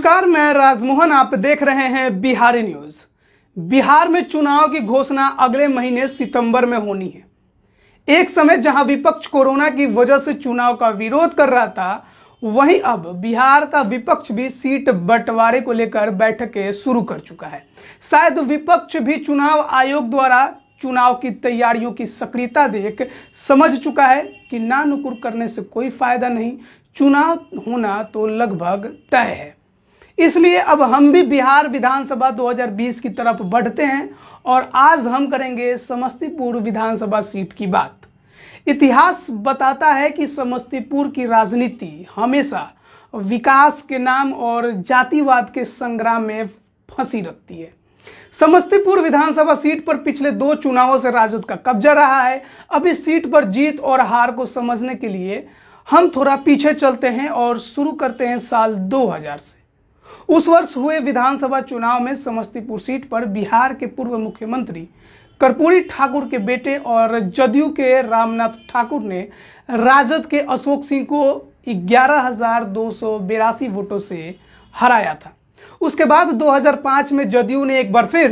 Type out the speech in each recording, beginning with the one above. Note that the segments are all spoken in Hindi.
नमस्कार मैं राजमोहन आप देख रहे हैं बिहारी न्यूज बिहार में चुनाव की घोषणा अगले महीने सितंबर में होनी है एक समय जहां विपक्ष कोरोना की वजह से चुनाव का विरोध कर रहा था वहीं अब बिहार का विपक्ष भी सीट बंटवारे को लेकर बैठकें शुरू कर चुका है शायद विपक्ष भी चुनाव आयोग द्वारा चुनाव की तैयारियों की सक्रियता देख समझ चुका है कि नानुकुर करने से कोई फायदा नहीं चुनाव होना तो लगभग तय है इसलिए अब हम भी बिहार विधानसभा 2020 की तरफ बढ़ते हैं और आज हम करेंगे समस्तीपुर विधानसभा सीट की बात इतिहास बताता है कि समस्तीपुर की राजनीति हमेशा विकास के नाम और जातिवाद के संग्राम में फंसी रखती है समस्तीपुर विधानसभा सीट पर पिछले दो चुनावों से राजद का कब्जा रहा है अब इस सीट पर जीत और हार को समझने के लिए हम थोड़ा पीछे चलते हैं और शुरू करते हैं साल 2000 से उस वर्ष हुए विधानसभा चुनाव में समस्तीपुर सीट पर बिहार के पूर्व मुख्यमंत्री कर्पूरी ठाकुर के बेटे और जदयू के रामनाथ ठाकुर ने राजद के अशोक सिंह को ग्यारह वोटों से हराया था उसके बाद 2005 में जदयू ने एक बार फिर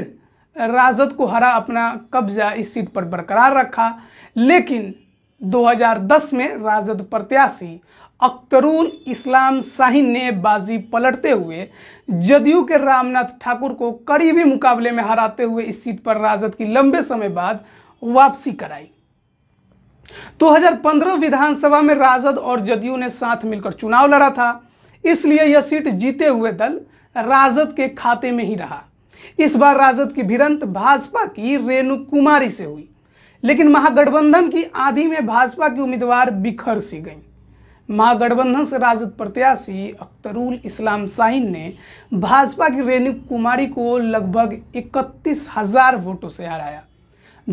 राजद को हरा अपना कब्जा इस सीट पर बरकरार रखा लेकिन 2010 में राजद प्रत्याशी अख्तरुल इस्लाम शाहीन ने बाजी पलटते हुए जदयू के रामनाथ ठाकुर को करीबी मुकाबले में हराते हुए इस सीट पर राजद की लंबे समय बाद वापसी कराई 2015 विधानसभा में राजद और जदयू ने साथ मिलकर चुनाव लड़ा था इसलिए यह सीट जीते हुए दल राजद के खाते में ही रहा इस बार राजद की भिड़ंत भाजपा की रेणु कुमारी से हुई लेकिन महागठबंधन की आधी में भाजपा की उम्मीदवार बिखर सी गई महागठबंधन से राजद प्रत्याशी अख्तरुल इस्लाम शाहीन ने भाजपा की रेणु कुमारी को लगभग इकतीस हजार वोटों से हराया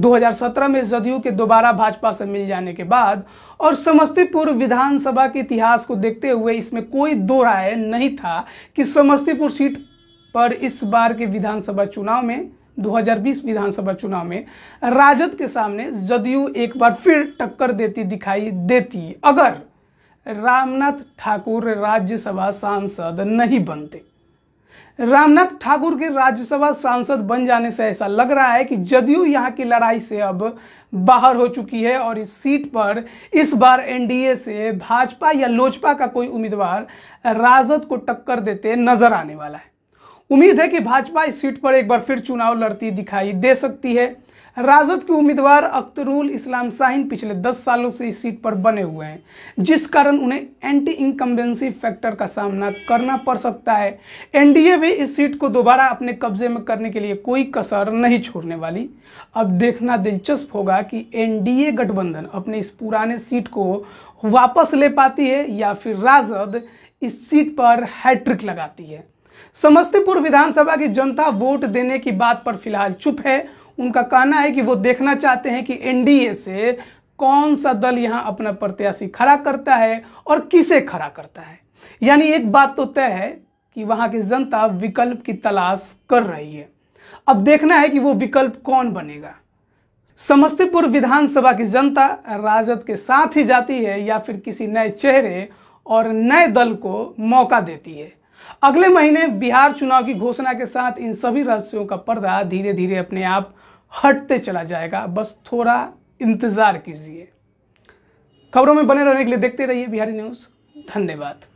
2017 में जदयू के दोबारा भाजपा से मिल जाने के बाद और समस्तीपुर विधानसभा के इतिहास को देखते हुए इसमें कोई दो राय नहीं था कि समस्तीपुर सीट पर इस बार के विधानसभा चुनाव में 2020 विधानसभा चुनाव में राजद के सामने जदयू एक बार फिर टक्कर देती दिखाई देती अगर रामनाथ ठाकुर राज्यसभा सांसद नहीं बनते रामनाथ ठाकुर के राज्यसभा सांसद बन जाने से ऐसा लग रहा है कि जदयू यहाँ की लड़ाई से अब बाहर हो चुकी है और इस सीट पर इस बार एनडीए से भाजपा या लोजपा का कोई उम्मीदवार राजद को टक्कर देते नजर आने वाला है उम्मीद है कि भाजपा इस सीट पर एक बार फिर चुनाव लड़ती दिखाई दे सकती है राजद के उम्मीदवार अख्तरुल इस्लाम शाहीन पिछले 10 सालों से इस सीट पर बने हुए हैं जिस कारण उन्हें एंटी इनकम्बेंसी फैक्टर का सामना करना पड़ सकता है एनडीए भी इस सीट को दोबारा अपने कब्जे में करने के लिए कोई कसर नहीं छोड़ने वाली अब देखना दिलचस्प होगा कि एनडीए गठबंधन अपने इस पुराने सीट को वापस ले पाती है या फिर राजद इस सीट पर हैट्रिक लगाती है समस्तीपुर विधानसभा की जनता वोट देने की बात पर फिलहाल चुप है उनका कहना है कि वो देखना चाहते हैं कि एनडीए से कौन सा दल यहाँ अपना प्रत्याशी खड़ा करता है और किसे खड़ा करता है यानी एक बात तो तय है कि वहाँ की जनता विकल्प की तलाश कर रही है अब देखना है कि वो विकल्प कौन बनेगा समस्तीपुर विधानसभा की जनता राजद के साथ ही जाती है या फिर किसी नए चेहरे और नए दल को मौका देती है अगले महीने बिहार चुनाव की घोषणा के साथ इन सभी रहस्यों का पर्दा धीरे धीरे अपने आप हटते चला जाएगा बस थोड़ा इंतज़ार कीजिए खबरों में बने रहने के लिए देखते रहिए बिहारी न्यूज़ धन्यवाद